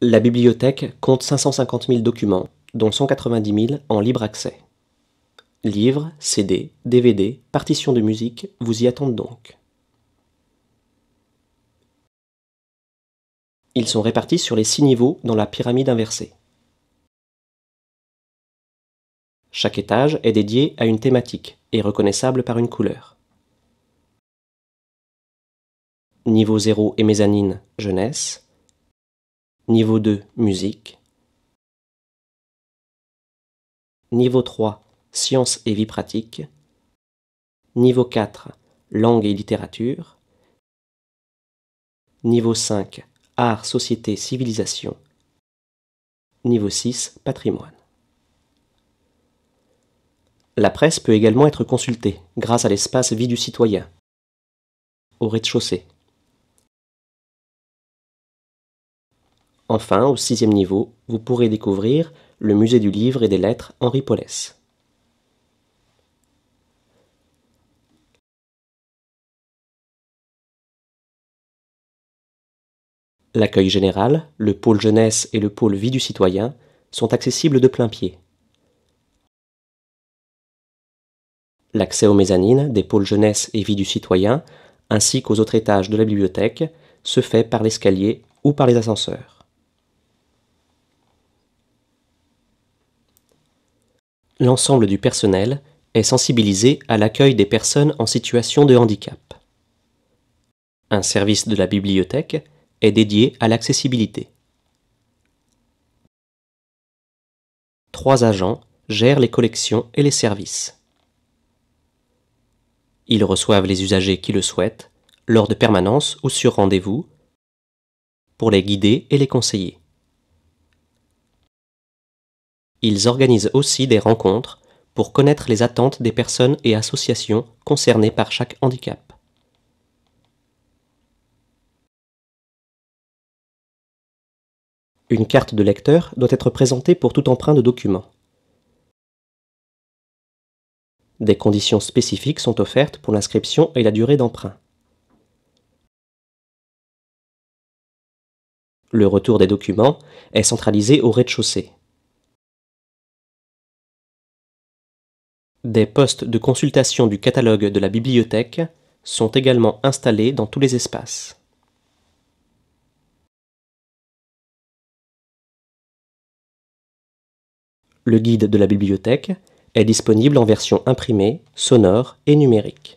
La bibliothèque compte 550 000 documents, dont 190 000 en libre accès. Livres, CD, DVD, partitions de musique vous y attendent donc. Ils sont répartis sur les six niveaux dans la pyramide inversée. Chaque étage est dédié à une thématique et reconnaissable par une couleur. Niveau 0 et mezzanine, jeunesse. Niveau 2, musique. Niveau 3, sciences et vie pratique. Niveau 4, langue et littérature. Niveau 5, arts, société, civilisation. Niveau 6, patrimoine. La presse peut également être consultée grâce à l'espace vie du citoyen au rez-de-chaussée. Enfin, au sixième niveau, vous pourrez découvrir le musée du livre et des lettres Henri Paulès. L'accueil général, le pôle jeunesse et le pôle vie du citoyen sont accessibles de plein pied. L'accès aux mezzanines des pôles jeunesse et vie du citoyen, ainsi qu'aux autres étages de la bibliothèque, se fait par l'escalier ou par les ascenseurs. l'ensemble du personnel est sensibilisé à l'accueil des personnes en situation de handicap. Un service de la bibliothèque est dédié à l'accessibilité. Trois agents gèrent les collections et les services. Ils reçoivent les usagers qui le souhaitent, lors de permanence ou sur rendez-vous, pour les guider et les conseiller. Ils organisent aussi des rencontres pour connaître les attentes des personnes et associations concernées par chaque handicap. Une carte de lecteur doit être présentée pour tout emprunt de documents. Des conditions spécifiques sont offertes pour l'inscription et la durée d'emprunt. Le retour des documents est centralisé au rez-de-chaussée. Des postes de consultation du catalogue de la bibliothèque sont également installés dans tous les espaces. Le guide de la bibliothèque est disponible en version imprimée, sonore et numérique.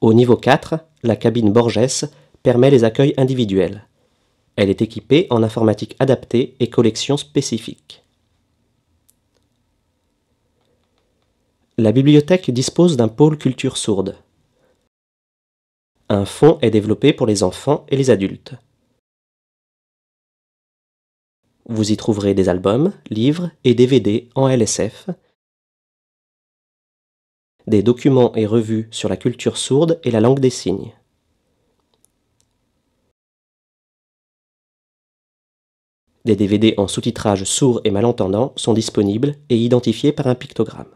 Au niveau 4, la cabine Borges permet les accueils individuels. Elle est équipée en informatique adaptée et collections spécifiques. La bibliothèque dispose d'un pôle culture sourde. Un fonds est développé pour les enfants et les adultes. Vous y trouverez des albums, livres et DVD en LSF, des documents et revues sur la culture sourde et la langue des signes. Des DVD en sous-titrage sourd et malentendant sont disponibles et identifiés par un pictogramme.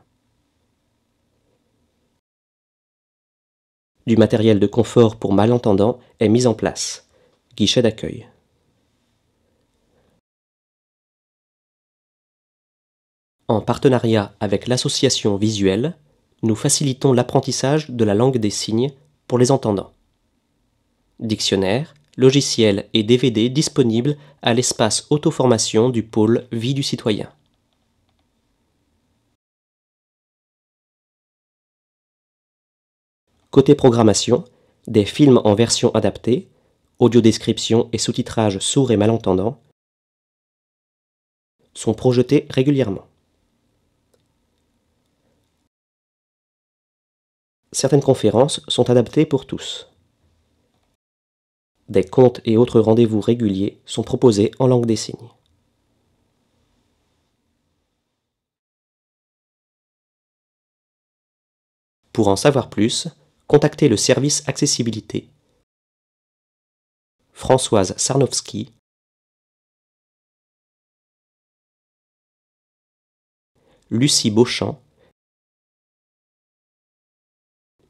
Du matériel de confort pour malentendants est mis en place. Guichet d'accueil. En partenariat avec l'association Visuelle, nous facilitons l'apprentissage de la langue des signes pour les entendants. Dictionnaire, logiciels et DVD disponibles à l'espace auto-formation du pôle Vie du citoyen. Côté programmation, des films en version adaptée, audio description et sous-titrage sourds et malentendants sont projetés régulièrement. Certaines conférences sont adaptées pour tous. Des comptes et autres rendez-vous réguliers sont proposés en langue des signes. Pour en savoir plus, contactez le service accessibilité Françoise Sarnowski Lucie Beauchamp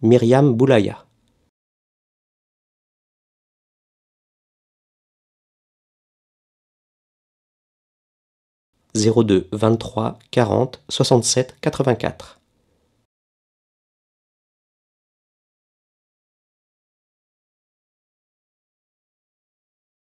Myriam Boulaya 02 23 40 67 84.